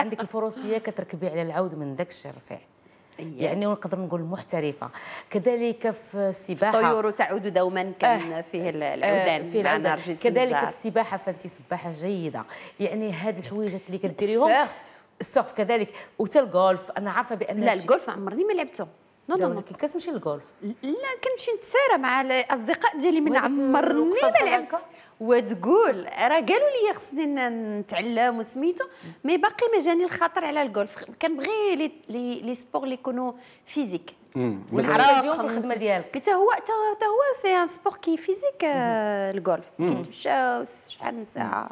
عندك الفرص كتركبي على العود داك عندكش رفع أيوة. يعني ونقدر نقول محترفه كذلك في السباحه الطيور تعود دوما كان آه, آه، فيه آه، العودان في فيه كذلك في السباحه فانت سباحه جيده يعني هاد الحويجات اللي كديريهم السوق كذلك وتا الجولف انا عارفه بان لا الجولف عمرني ما لعبته لا لا ما كتمشي للغولف لا كنمشي نتسارى مع الاصدقاء ديالي من عمرني ما لعبت وتقول راه قالوا لي خصني نتعلم وسميتو مي باقي ما جاني الخاطر على الغولف كنبغي لي لي سبور اللي يكونوا فيزيك والتلفزيون في الخدمه ديالك حتى هو حتى هو سي ان سبور كي فيزيك آه، الغولف كيتمشى شحال من ساعه